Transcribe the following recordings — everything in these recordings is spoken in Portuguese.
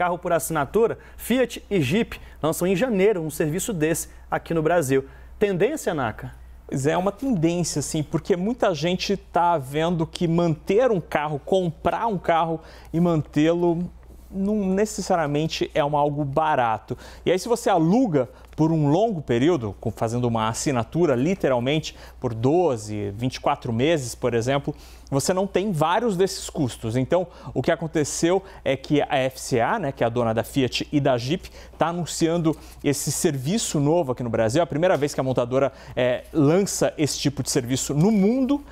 carro por assinatura, Fiat e Jeep lançam em janeiro um serviço desse aqui no Brasil. Tendência, Naka? Pois é, é uma tendência, sim, porque muita gente está vendo que manter um carro, comprar um carro e mantê-lo não necessariamente é um algo barato. E aí, se você aluga, por um longo período, fazendo uma assinatura literalmente por 12, 24 meses, por exemplo, você não tem vários desses custos. Então, o que aconteceu é que a FCA, né, que é a dona da Fiat e da Jeep, está anunciando esse serviço novo aqui no Brasil. É a primeira vez que a montadora é, lança esse tipo de serviço no mundo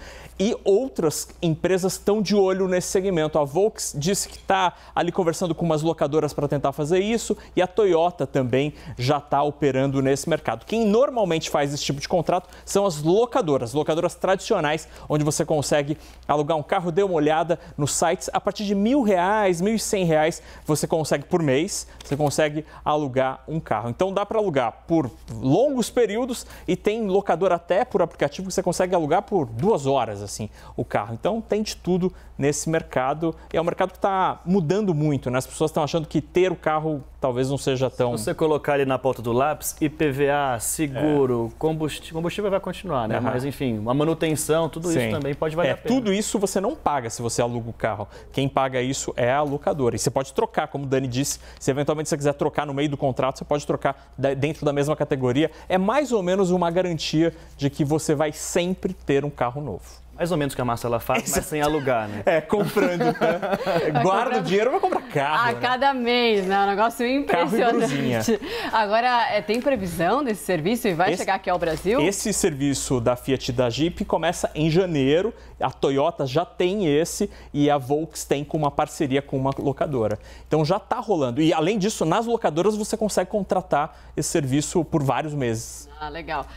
e outras empresas estão de olho nesse segmento. A Volks disse que está ali conversando com umas locadoras para tentar fazer isso e a Toyota também já está operando operando nesse mercado. Quem normalmente faz esse tipo de contrato são as locadoras, locadoras tradicionais, onde você consegue alugar um carro, dê uma olhada nos sites, a partir de mil reais, mil e cem reais, você consegue por mês, você consegue alugar um carro. Então dá para alugar por longos períodos e tem locador até por aplicativo que você consegue alugar por duas horas assim o carro. Então tem de tudo nesse mercado. E é um mercado que está mudando muito, né? As pessoas estão achando que ter o carro talvez não seja tão. Se você colocar ali na ponta do lápis, IPVA, seguro, é. combustível, combustível vai continuar, né? Uhum. Mas enfim, a manutenção, tudo Sim. isso também pode valer é, a pena. Tudo isso você não paga se você aluga o carro. Quem paga isso é a locadora. E você pode trocar, como o Dani disse, se eventualmente você quiser trocar no meio do contrato, você pode trocar dentro da mesma categoria. É mais ou menos uma garantia de que você vai sempre ter um carro novo. Mais ou menos o que a Marcela faz, Exato. mas sem alugar, né? É, comprando. Né? Guarda comprar... o dinheiro vai comprar carro. A né? cada mês, né? Um negócio impressionante. Agora, é, tem previsão desse serviço e vai esse, chegar aqui ao Brasil? Esse serviço da Fiat e da Jeep começa em janeiro. A Toyota já tem esse e a Volks tem com uma parceria com uma locadora. Então já está rolando. E além disso, nas locadoras você consegue contratar esse serviço por vários meses. Ah, legal.